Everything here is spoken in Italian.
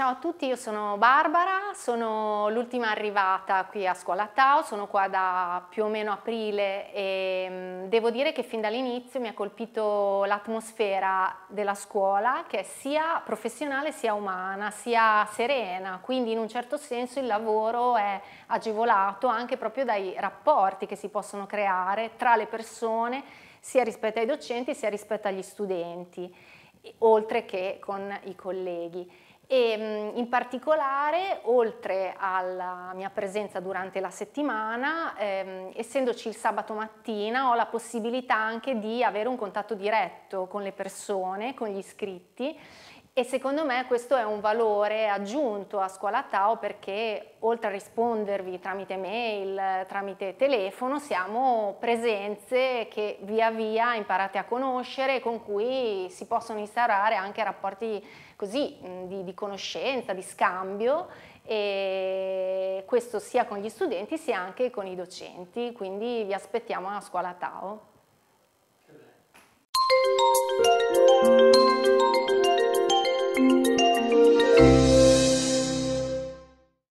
ciao a tutti, io sono Barbara, sono l'ultima arrivata qui a Scuola Tao, sono qua da più o meno aprile e mm, devo dire che fin dall'inizio mi ha colpito l'atmosfera della scuola che è sia professionale sia umana, sia serena, quindi in un certo senso il lavoro è agevolato anche proprio dai rapporti che si possono creare tra le persone sia rispetto ai docenti sia rispetto agli studenti oltre che con i colleghi e mm, in particolare oltre alla mia presenza durante la settimana, ehm, essendoci il sabato mattina ho la possibilità anche di avere un contatto diretto con le persone, con gli iscritti e secondo me questo è un valore aggiunto a Scuola Tao perché oltre a rispondervi tramite mail, tramite telefono, siamo presenze che via via imparate a conoscere e con cui si possono instaurare anche rapporti così di, di conoscenza, di scambio e questo sia con gli studenti sia anche con i docenti, quindi vi aspettiamo a Scuola Tao.